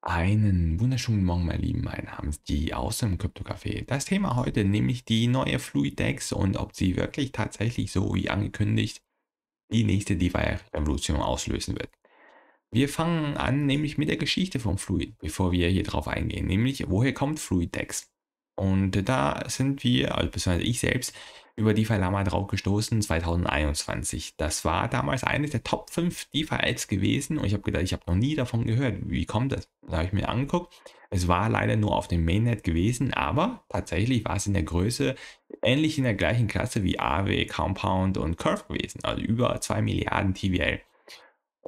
Einen wunderschönen Morgen, meine Lieben. Mein Name ist die aus dem Krypto-Café. Das Thema heute nämlich die neue Fluidex und ob sie wirklich tatsächlich so wie angekündigt die nächste DeFi-Revolution auslösen wird. Wir fangen an nämlich mit der Geschichte von Fluid, bevor wir hier drauf eingehen, nämlich woher kommt Fluidex? Und da sind wir, also beziehungsweise ich selbst, über DeFi Lama drauf gestoßen 2021. Das war damals eines der Top 5 DeFi-Apps gewesen und ich habe gedacht, ich habe noch nie davon gehört. Wie kommt das? Da habe ich mir angeguckt. Es war leider nur auf dem Mainnet gewesen, aber tatsächlich war es in der Größe ähnlich in der gleichen Klasse wie Aave, Compound und Curve gewesen, also über 2 Milliarden TVL.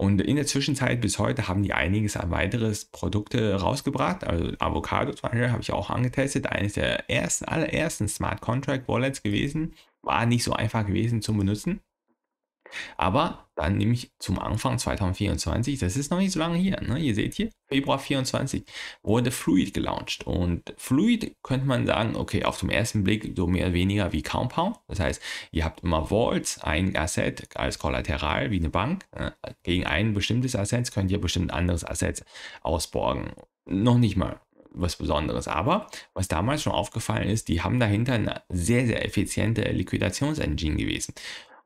Und in der Zwischenzeit bis heute haben die einiges an weiteres Produkte rausgebracht. Also Avocado zum Beispiel habe ich auch angetestet. Eines der ersten, allerersten Smart Contract Wallets gewesen. War nicht so einfach gewesen zu benutzen. Aber dann nämlich zum Anfang 2024, das ist noch nicht so lange hier, ne? ihr seht hier, Februar 24 wurde Fluid gelauncht. Und Fluid könnte man sagen, okay, auf dem ersten Blick so mehr oder weniger wie Compound. Das heißt, ihr habt immer Vaults, ein Asset als Kollateral wie eine Bank. Ne? Gegen ein bestimmtes Asset könnt ihr bestimmt anderes Asset ausborgen. Noch nicht mal, was Besonderes. Aber was damals schon aufgefallen ist, die haben dahinter eine sehr, sehr effiziente Liquidationsengine gewesen.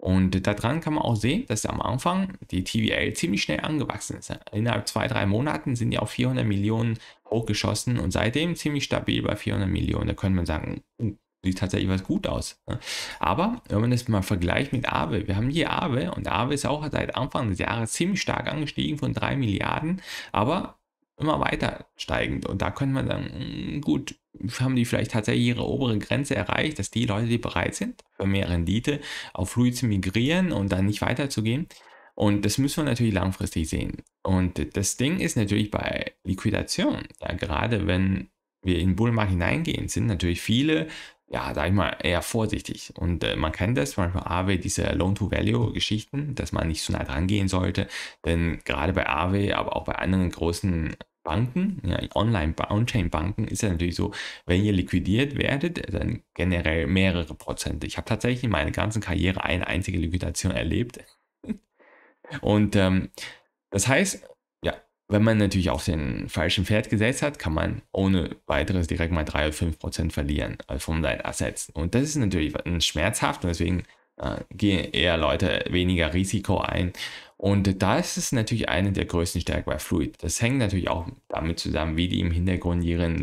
Und daran kann man auch sehen, dass am Anfang die TVL ziemlich schnell angewachsen ist. Innerhalb zwei, drei Monaten sind die auf 400 Millionen hochgeschossen und seitdem ziemlich stabil bei 400 Millionen. Da könnte man sagen, uh, sieht tatsächlich was gut aus. Ne? Aber wenn man das mal vergleicht mit Aave, wir haben hier Aave und Aave ist auch seit Anfang des Jahres ziemlich stark angestiegen von 3 Milliarden, aber immer weiter steigend. Und da könnte man sagen, hm, gut, haben die vielleicht tatsächlich ihre obere Grenze erreicht, dass die Leute, die bereit sind, für mehr Rendite auf Flui zu migrieren und dann nicht weiterzugehen. Und das müssen wir natürlich langfristig sehen. Und das Ding ist natürlich bei Liquidation, ja, gerade wenn wir in den Bullmarkt hineingehen, sind natürlich viele ja, sag ich mal, eher vorsichtig. Und äh, man kennt das, zum Beispiel Aave, diese Loan-to-Value-Geschichten, dass man nicht zu nah dran gehen sollte. Denn gerade bei Aave, aber auch bei anderen großen Banken, ja, online chain banken ist ja natürlich so, wenn ihr liquidiert werdet, dann generell mehrere Prozent. Ich habe tatsächlich in meiner ganzen Karriere eine einzige Liquidation erlebt. Und ähm, das heißt, wenn man natürlich auf den falschen Pferd gesetzt hat, kann man ohne weiteres direkt mal 3 oder 5 Prozent verlieren von seinen Assets. Und das ist natürlich schmerzhaft und deswegen äh, gehen eher Leute weniger Risiko ein und da ist es natürlich eine der größten Stärken bei Fluid. Das hängt natürlich auch damit zusammen, wie die im Hintergrund ihren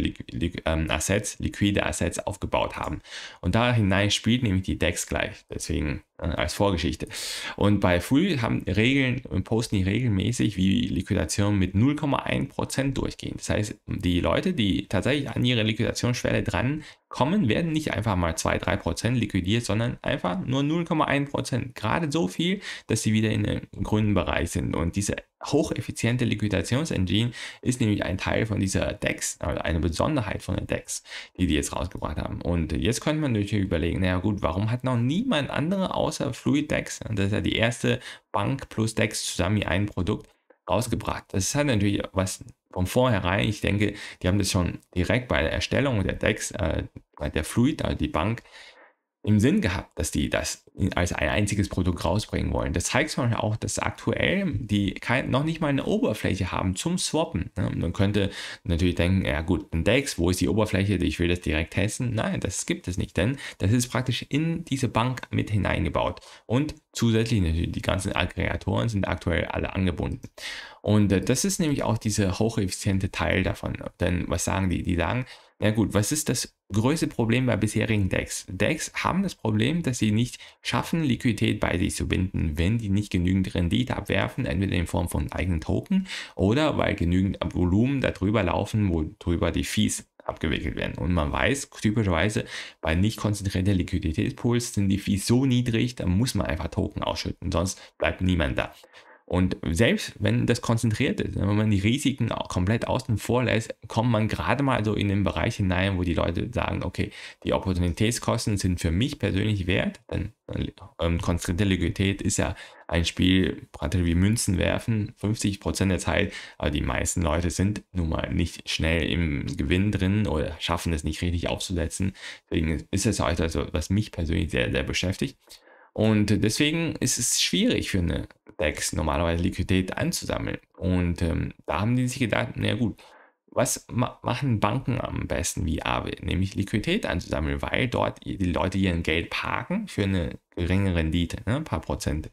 ähm, Assets, liquide Assets aufgebaut haben. Und da hinein spielt nämlich die Decks gleich. Deswegen äh, als Vorgeschichte. Und bei Fluid haben Regeln und posten die regelmäßig wie Liquidation mit 0,1% durchgehen. Das heißt, die Leute, die tatsächlich an ihre Liquidationsschwelle dran kommen, werden nicht einfach mal 2-3% liquidiert, sondern einfach nur 0,1%. Gerade so viel, dass sie wieder in den Gründen grünen Bereich sind. Und diese hocheffiziente Liquidationsengine ist nämlich ein Teil von dieser DEX, also eine Besonderheit von der DEX, die die jetzt rausgebracht haben. Und jetzt könnte man natürlich überlegen, naja gut, warum hat noch niemand andere außer Fluid DEX, und das ist ja die erste Bank plus DEX zusammen in ein Produkt, rausgebracht. Das hat natürlich was von vornherein, ich denke, die haben das schon direkt bei der Erstellung der DEX, äh, bei der Fluid, also die Bank, im Sinn gehabt, dass die das als ein einziges Produkt rausbringen wollen. Das zeigt zum Beispiel auch, dass aktuell die kein, noch nicht mal eine Oberfläche haben zum Swappen. Ne? Man könnte natürlich denken, ja gut, ein DEX, wo ist die Oberfläche? Ich will das direkt testen. Nein, das gibt es nicht, denn das ist praktisch in diese Bank mit hineingebaut. Und zusätzlich natürlich die ganzen Aggregatoren sind aktuell alle angebunden. Und äh, das ist nämlich auch dieser hocheffiziente Teil davon. Denn was sagen die? Die sagen, na ja gut, was ist das größte Problem bei bisherigen Decks? Decks haben das Problem, dass sie nicht schaffen, Liquidität bei sich zu binden, wenn die nicht genügend Rendite abwerfen, entweder in Form von eigenen Token oder weil genügend Volumen darüber laufen, wo drüber die Fees abgewickelt werden. Und man weiß typischerweise, bei nicht konzentrierter Liquiditätspools sind die Fees so niedrig, da muss man einfach Token ausschütten, sonst bleibt niemand da. Und selbst wenn das konzentriert ist, ne, wenn man die Risiken komplett außen vor lässt, kommt man gerade mal so in den Bereich hinein, wo die Leute sagen, okay, die Opportunitätskosten sind für mich persönlich wert, denn ähm, konzentrierte Liquidität ist ja ein Spiel, praktisch wie Münzen werfen, 50% der Zeit, aber die meisten Leute sind nun mal nicht schnell im Gewinn drin oder schaffen es nicht richtig aufzusetzen. Deswegen ist es halt also, was mich persönlich sehr, sehr beschäftigt. Und deswegen ist es schwierig für eine Kontext normalerweise Liquidität einzusammeln. Und ähm, da haben die sich gedacht, na gut, was ma machen Banken am besten wie Aave? Nämlich Liquidität einzusammeln, weil dort die Leute ihren Geld parken für eine geringe Rendite, ne? ein paar Prozent.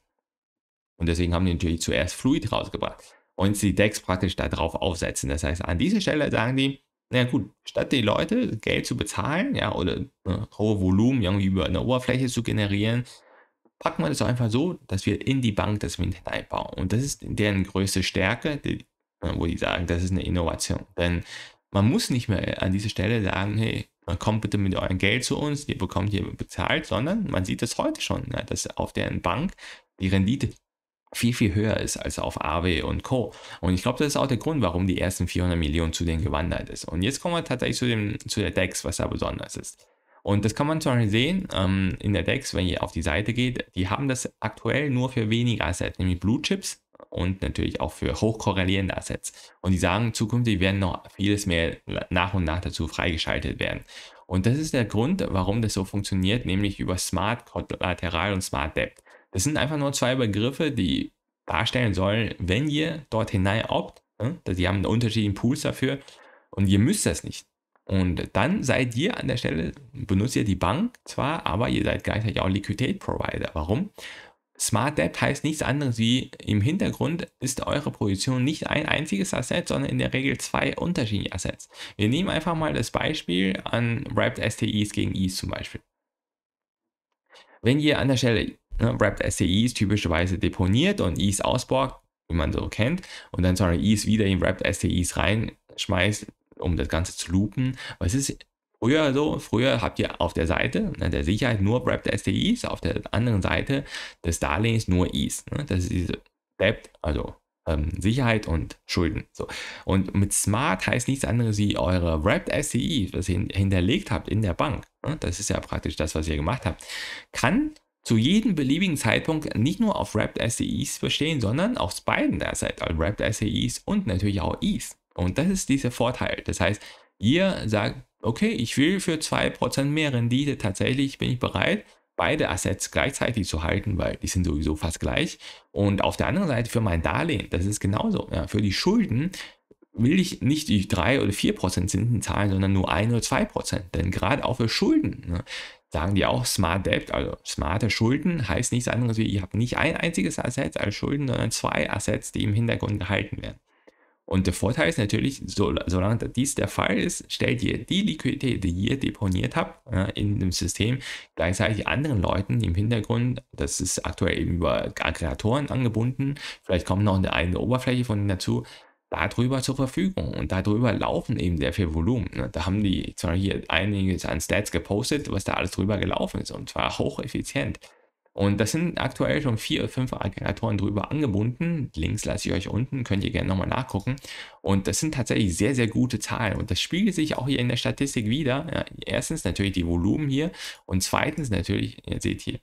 Und deswegen haben die natürlich zuerst Fluid rausgebracht und die Decks praktisch darauf aufsetzen. Das heißt, an dieser Stelle sagen die, na gut, statt die Leute Geld zu bezahlen, ja, oder ne, hohe Volumen irgendwie über eine Oberfläche zu generieren, packen wir das einfach so, dass wir in die Bank das Wind hineinbauen. Und das ist deren größte Stärke, die, wo die sagen, das ist eine Innovation. Denn man muss nicht mehr an dieser Stelle sagen, hey, kommt bitte mit eurem Geld zu uns, ihr bekommt hier bezahlt, sondern man sieht das heute schon, ne, dass auf deren Bank die Rendite viel, viel höher ist als auf AW und Co. Und ich glaube, das ist auch der Grund, warum die ersten 400 Millionen zu denen gewandert ist. Und jetzt kommen wir tatsächlich zu, dem, zu der DEX, was da besonders ist. Und das kann man zum Beispiel sehen ähm, in der DEX, wenn ihr auf die Seite geht. Die haben das aktuell nur für wenige Assets, nämlich Blue Chips und natürlich auch für hochkorrelierende Assets. Und die sagen, zukünftig werden noch vieles mehr nach und nach dazu freigeschaltet werden. Und das ist der Grund, warum das so funktioniert, nämlich über Smart Collateral und Smart Debt. Das sind einfach nur zwei Begriffe, die darstellen sollen, wenn ihr dort hinein opt, ne? die haben unterschiedliche Pools dafür und ihr müsst das nicht. Und dann seid ihr an der Stelle, benutzt ihr die Bank zwar, aber ihr seid gleichzeitig auch Liquidate Provider. Warum? Smart Debt heißt nichts anderes wie im Hintergrund ist eure Position nicht ein einziges Asset, sondern in der Regel zwei unterschiedliche Assets. Wir nehmen einfach mal das Beispiel an Wrapped STIs gegen Is zum Beispiel. Wenn ihr an der Stelle ne, Wrapped STIs typischerweise deponiert und Is ausborgt, wie man so kennt, und dann sorry Is wieder in Wrapped STIs reinschmeißt, um das Ganze zu loopen. Was ist früher so? Früher habt ihr auf der Seite ne, der Sicherheit nur Wrapped STIs, auf der anderen Seite des Darlehens nur Is. Ne? Das ist diese Debt, also ähm, Sicherheit und Schulden. So. Und mit Smart heißt nichts anderes wie eure Wrapped STI, was ihr hinterlegt habt in der Bank. Ne? Das ist ja praktisch das, was ihr gemacht habt. Kann zu jedem beliebigen Zeitpunkt nicht nur auf Wrapped SEIs bestehen, sondern auf beiden derzeit, also Wrapped SEIs und natürlich auch Is. Und das ist dieser Vorteil. Das heißt, ihr sagt, okay, ich will für 2% mehr Rendite tatsächlich, bin ich bereit, beide Assets gleichzeitig zu halten, weil die sind sowieso fast gleich. Und auf der anderen Seite für mein Darlehen, das ist genauso. Ja, für die Schulden will ich nicht die 3 oder 4% Zinsen zahlen, sondern nur 1 oder 2%. Denn gerade auch für Schulden ne, sagen die auch Smart Debt, also smarte Schulden, heißt nichts anderes wie, ihr habt nicht ein einziges Asset als Schulden, sondern zwei Assets, die im Hintergrund gehalten werden. Und der Vorteil ist natürlich, so, solange dies der Fall ist, stellt ihr die Liquidität, die ihr deponiert habt ja, in dem System, gleichzeitig anderen Leuten im Hintergrund, das ist aktuell eben über Aggregatoren angebunden, vielleicht kommt noch eine eigene Oberfläche von ihnen dazu, darüber zur Verfügung und darüber laufen eben sehr viel Volumen. Ne? Da haben die zwar hier einiges an Stats gepostet, was da alles drüber gelaufen ist und zwar hocheffizient. Und das sind aktuell schon vier oder fünf Aggregatoren drüber angebunden. Links lasse ich euch unten, könnt ihr gerne nochmal nachgucken. Und das sind tatsächlich sehr, sehr gute Zahlen. Und das spiegelt sich auch hier in der Statistik wieder. Ja, erstens natürlich die Volumen hier und zweitens natürlich, ihr seht hier,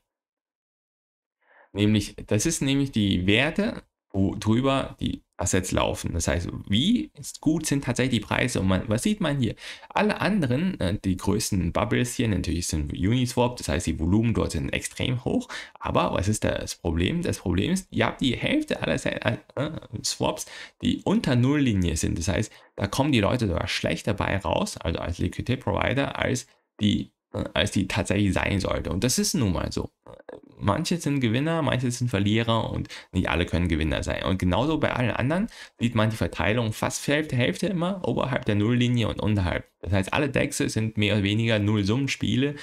nämlich, das ist nämlich die Werte, worüber die Assets laufen. Das heißt, wie gut sind tatsächlich die Preise? Und man, was sieht man hier? Alle anderen, äh, die größten Bubbles hier natürlich sind Uniswap, das heißt, die Volumen dort sind extrem hoch. Aber was ist das Problem? Das Problem ist, ihr habt die Hälfte aller äh, äh, Swaps, die unter Nulllinie sind. Das heißt, da kommen die Leute sogar schlechter bei raus, also als Liquidity Provider, als die als die tatsächlich sein sollte. Und das ist nun mal so manche sind Gewinner, manche sind Verlierer und nicht alle können Gewinner sein. Und genauso bei allen anderen sieht man die Verteilung fast Hälfte, Hälfte immer oberhalb der Nulllinie und unterhalb. Das heißt, alle Decks sind mehr oder weniger Nullsummenspiele.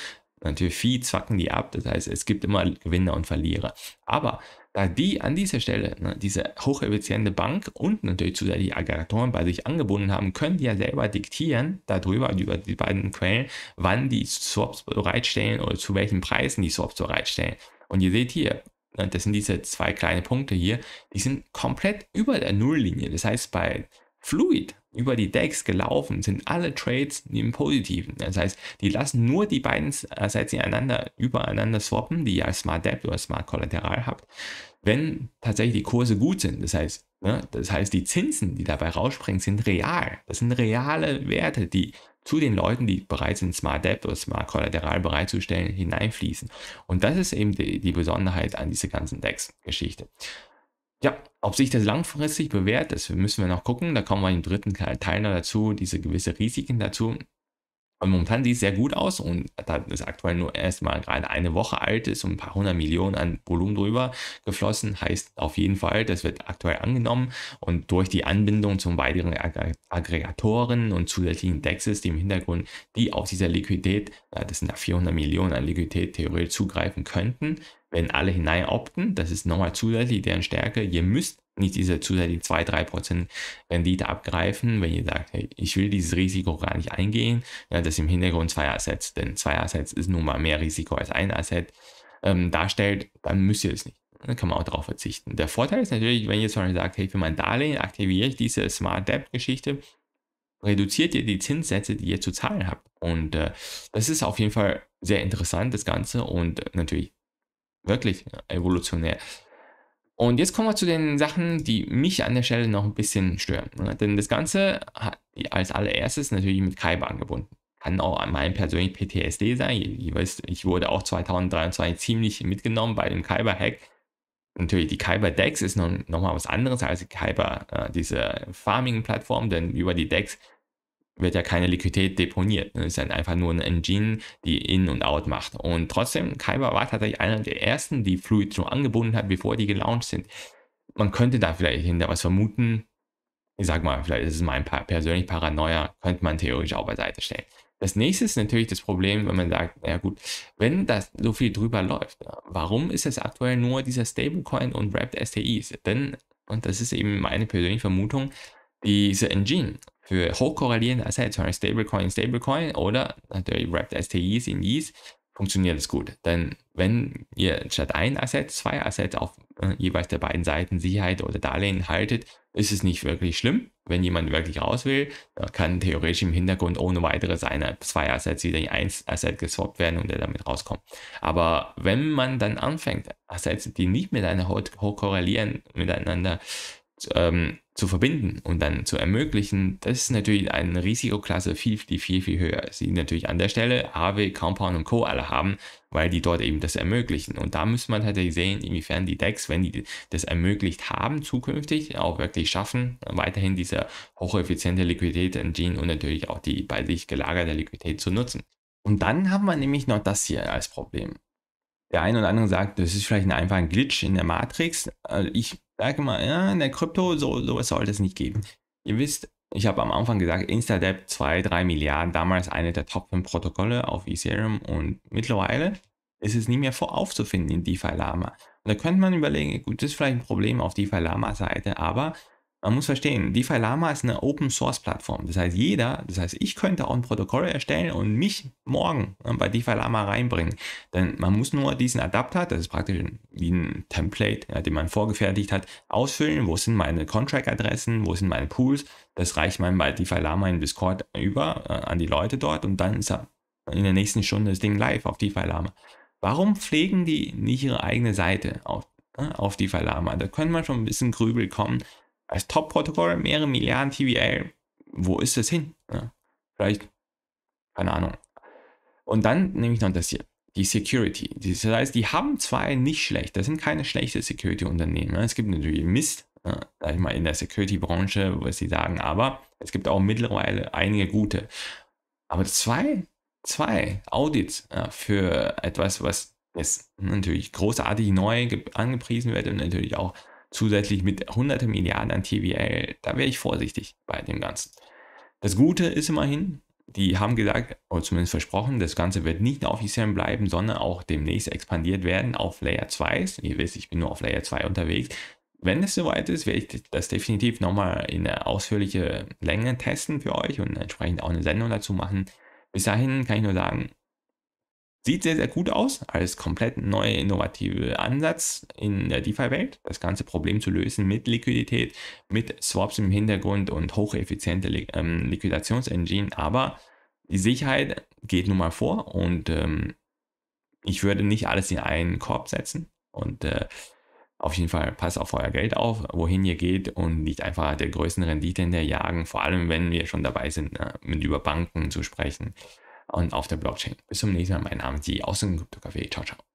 Natürlich viel zwacken die ab, das heißt, es gibt immer Gewinner und Verlierer. Aber da die an dieser Stelle, ne, diese hocheffiziente Bank und natürlich zusätzlich Aggregatoren bei sich angebunden haben, können die ja selber diktieren, darüber, über die beiden Quellen, wann die Swaps bereitstellen oder zu welchen Preisen die Swaps bereitstellen. Und ihr seht hier, äh, das sind diese zwei kleinen Punkte hier, die sind komplett über der Nulllinie. Das heißt, bei Fluid über die Decks gelaufen sind alle Trades im Positiven. Das heißt, die lassen nur die beiden äh, Sets ineinander, übereinander swappen, die ihr als Smart Debt oder Smart Collateral habt, wenn tatsächlich die Kurse gut sind. Das heißt, ne, das heißt, die Zinsen, die dabei rausspringen, sind real. Das sind reale Werte, die zu den Leuten, die bereit sind, Smart Debt oder Smart Collateral bereitzustellen, hineinfließen. Und das ist eben die, die Besonderheit an dieser ganzen DEX-Geschichte. Ja, ob sich das langfristig bewährt, das müssen wir noch gucken. Da kommen wir im dritten Teil noch dazu, diese gewisse Risiken dazu. Und momentan sieht es sehr gut aus und da ist aktuell nur erstmal gerade eine Woche alt, ist um ein paar hundert Millionen an Volumen drüber geflossen, heißt auf jeden Fall, das wird aktuell angenommen und durch die Anbindung zum weiteren Ag Aggregatoren und zusätzlichen Dexes, die im Hintergrund, die auf dieser Liquidität, das sind da 400 Millionen an Liquidität theoretisch zugreifen könnten, wenn alle hineinopten, das ist nochmal zusätzlich deren Stärke, ihr müsst nicht diese zusätzlichen 2-3% Rendite abgreifen, wenn ihr sagt, hey, ich will dieses Risiko gar nicht eingehen, ja, dass im Hintergrund zwei Assets, denn zwei Assets ist nun mal mehr Risiko als ein Asset, ähm, darstellt, dann müsst ihr es nicht. Dann kann man auch darauf verzichten. Der Vorteil ist natürlich, wenn ihr zum Beispiel sagt, hey, für mein Darlehen aktiviere ich diese Smart Debt-Geschichte, reduziert ihr die Zinssätze, die ihr zu zahlen habt. Und äh, das ist auf jeden Fall sehr interessant, das Ganze und äh, natürlich wirklich evolutionär und jetzt kommen wir zu den Sachen, die mich an der Stelle noch ein bisschen stören. Denn das Ganze als allererstes natürlich mit Kaiba angebunden. Kann auch an meinem persönlichen PTSD sein. Ihr wisst, ich wurde auch 2023 ziemlich mitgenommen bei dem Kaiba-Hack. Natürlich, die Kaiba Dex ist nochmal noch was anderes als die Kaiba, äh, diese Farming-Plattform, denn über die Dex wird ja keine Liquidität deponiert. Es ist halt einfach nur eine Engine, die In und Out macht. Und trotzdem, Kaiba war tatsächlich einer der ersten, die Fluid schon angebunden hat, bevor die gelauncht sind. Man könnte da vielleicht hinter was vermuten. Ich sag mal, vielleicht ist es mein persönlich Paranoia, könnte man theoretisch auch beiseite stellen. Das nächste ist natürlich das Problem, wenn man sagt, ja gut, wenn das so viel drüber läuft, warum ist es aktuell nur dieser Stablecoin und Wrapped STIs? Denn, und das ist eben meine persönliche Vermutung, diese Engine für hochkorrelierende Assets, also Stablecoin, Stablecoin oder natürlich Wrapped STIs in ETH, funktioniert es gut. Denn wenn ihr statt ein Asset zwei Assets auf äh, jeweils der beiden Seiten Sicherheit oder Darlehen haltet, ist es nicht wirklich schlimm. Wenn jemand wirklich raus will, äh, kann theoretisch im Hintergrund ohne weitere seine zwei Assets wieder in ein Asset geswappt werden und er damit rauskommt. Aber wenn man dann anfängt, Assets, die nicht miteinander hoch korrelieren, miteinander ähm, zu verbinden und dann zu ermöglichen, das ist natürlich eine Risikoklasse, viel, die viel, viel höher Sie natürlich an der Stelle Harvey, Compound und Co. alle haben, weil die dort eben das ermöglichen. Und da müsste man tatsächlich sehen, inwiefern die Decks, wenn die das ermöglicht haben, zukünftig auch wirklich schaffen, weiterhin diese hocheffiziente Liquidität in Gene und natürlich auch die bei sich gelagerte Liquidität zu nutzen. Und dann haben wir nämlich noch das hier als Problem. Der eine oder andere sagt, das ist vielleicht ein einfacher Glitch in der Matrix. Äh, ich sage mal, ja, in der Krypto, so, sowas sollte es nicht geben. Ihr wisst, ich habe am Anfang gesagt, Instadep 2, 3 Milliarden, damals eine der Top 5 Protokolle auf Ethereum und mittlerweile ist es nie mehr vor aufzufinden in DeFi Lama. Und da könnte man überlegen, gut, das ist vielleicht ein Problem auf DeFi Lama Seite, aber man muss verstehen, DeFi Lama ist eine Open Source Plattform. Das heißt, jeder, das heißt, ich könnte auch ein Protokoll erstellen und mich morgen äh, bei DeFi Lama reinbringen. Denn man muss nur diesen Adapter, das ist praktisch wie ein Template, ja, äh, den man vorgefertigt hat, ausfüllen. Wo sind meine Contract-Adressen? Wo sind meine Pools? Das reicht man bei DeFi Lama in Discord über äh, an die Leute dort und dann ist in der nächsten Stunde das Ding live auf DeFi Lama. Warum pflegen die nicht ihre eigene Seite auf, äh, auf DeFi Lama? Da können wir schon ein bisschen grübel kommen als Top-Protokoll mehrere Milliarden TVL, Wo ist das hin? Ja, vielleicht, keine Ahnung. Und dann nehme ich noch das hier, die Security. Das heißt, die haben zwei nicht schlecht, das sind keine schlechten Security-Unternehmen. Ne? Es gibt natürlich Mist, sag ich mal, in der Security-Branche, was sie sagen, aber es gibt auch mittlerweile einige gute. Aber zwei, zwei Audits äh, für etwas, was jetzt natürlich großartig neu angepriesen wird und natürlich auch zusätzlich mit hunderte Milliarden an TVL, da wäre ich vorsichtig bei dem Ganzen. Das Gute ist immerhin, die haben gesagt, oder zumindest versprochen, das Ganze wird nicht nur auf offiziell bleiben, sondern auch demnächst expandiert werden auf Layer 2 Ihr wisst, ich bin nur auf Layer 2 unterwegs. Wenn es soweit ist, werde ich das definitiv nochmal in eine ausführliche Länge testen für euch und entsprechend auch eine Sendung dazu machen. Bis dahin kann ich nur sagen, Sieht sehr, sehr gut aus als komplett neuer innovativer Ansatz in der DeFi-Welt, das ganze Problem zu lösen mit Liquidität, mit Swaps im Hintergrund und hocheffiziente ähm, Liquidationsengine. Aber die Sicherheit geht nun mal vor und ähm, ich würde nicht alles in einen Korb setzen. Und äh, auf jeden Fall passt auf euer Geld auf, wohin ihr geht und nicht einfach der größten Rendite hinterjagen, vor allem wenn wir schon dabei sind, ne, mit über Banken zu sprechen und auf der Blockchain. Bis zum nächsten Mal. Mein Name ist die Außen Café. Ciao, ciao.